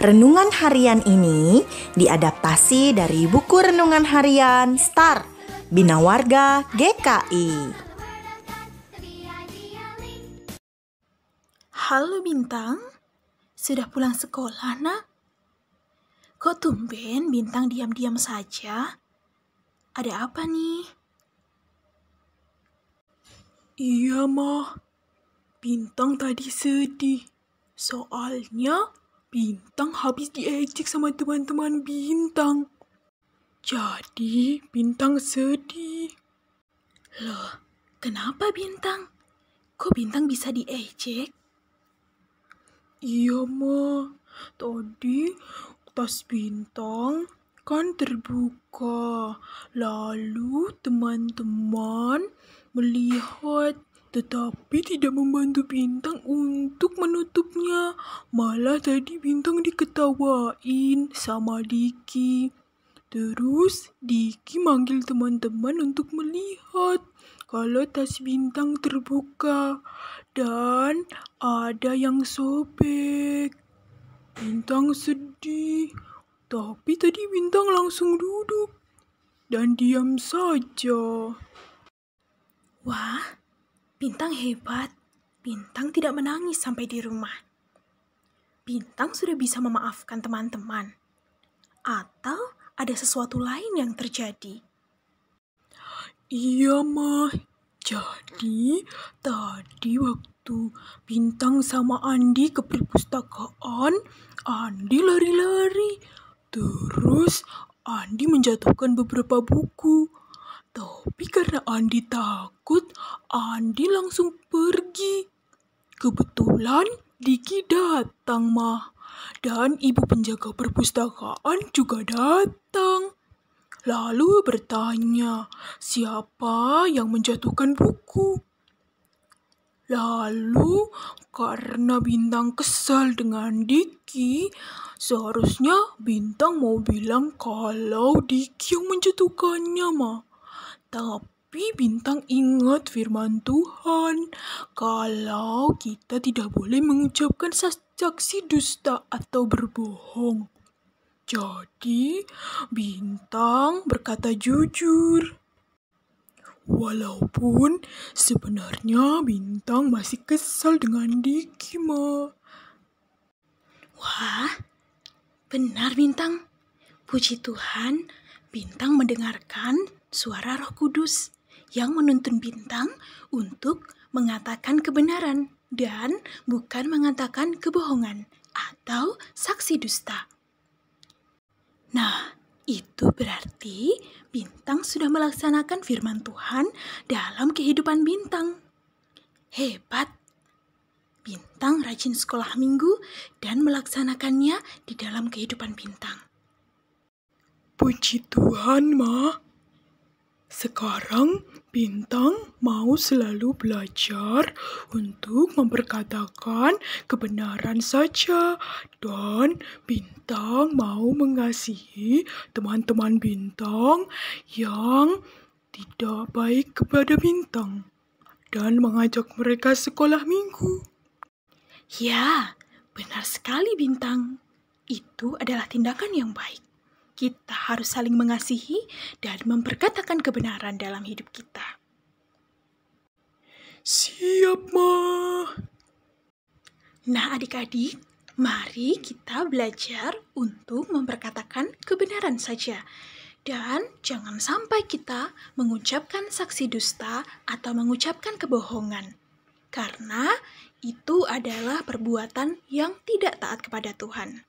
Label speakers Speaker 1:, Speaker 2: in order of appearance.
Speaker 1: Renungan harian ini diadaptasi dari buku renungan harian Star Bina Warga GKI. Halo Bintang, sudah pulang sekolah nak? Kok tumben Bintang diam-diam saja? Ada apa nih? Iya, Mah. Bintang tadi sedih. Soalnya Bintang habis diejek sama teman-teman Bintang. Jadi Bintang sedih. Loh, kenapa Bintang? Kok Bintang bisa diejek? Iya, Ma. Tadi tas Bintang kan terbuka. Lalu teman-teman melihat tetapi tidak membantu Bintang untuk menutupnya. Malah tadi Bintang diketawain sama Diki. Terus Diki manggil teman-teman untuk melihat kalau tas bintang terbuka dan ada yang sobek. Bintang sedih, tapi tadi bintang langsung duduk dan diam saja. Wah, Bintang hebat. Bintang tidak menangis sampai di rumah. Bintang sudah bisa memaafkan teman-teman. Atau ada sesuatu lain yang terjadi. Iya, mah. Jadi, tadi waktu Bintang sama Andi ke perpustakaan, Andi lari-lari. Terus, Andi menjatuhkan beberapa buku. Tapi karena Andi takut, Andi langsung pergi. Kebetulan Diki datang, Mah. Dan ibu penjaga perpustakaan juga datang. Lalu bertanya, siapa yang menjatuhkan buku? Lalu, karena Bintang kesal dengan Diki, seharusnya Bintang mau bilang kalau Diki yang menjatuhkannya, mah. Tapi bintang ingat firman Tuhan, kalau kita tidak boleh mengucapkan saksi dusta atau berbohong. Jadi, bintang berkata jujur. Walaupun sebenarnya bintang masih kesal dengan Diki, Ma. Wah, benar bintang. Puji Tuhan, bintang mendengarkan suara Roh Kudus yang menuntun bintang untuk mengatakan kebenaran dan bukan mengatakan kebohongan atau saksi dusta. Nah, itu berarti bintang sudah melaksanakan firman Tuhan dalam kehidupan bintang. Hebat! Bintang rajin sekolah minggu dan melaksanakannya di dalam kehidupan bintang. Puji Tuhan, Ma. Sekarang Bintang mau selalu belajar untuk memperkatakan kebenaran saja dan Bintang mau mengasihi teman-teman Bintang yang tidak baik kepada Bintang dan mengajak mereka sekolah minggu. Ya, benar sekali Bintang. Itu adalah tindakan yang baik. Kita harus saling mengasihi dan memperkatakan kebenaran dalam hidup kita. Siap, Ma. Nah, adik-adik, mari kita belajar untuk memperkatakan kebenaran saja. Dan jangan sampai kita mengucapkan saksi dusta atau mengucapkan kebohongan, karena itu adalah perbuatan yang tidak taat kepada Tuhan.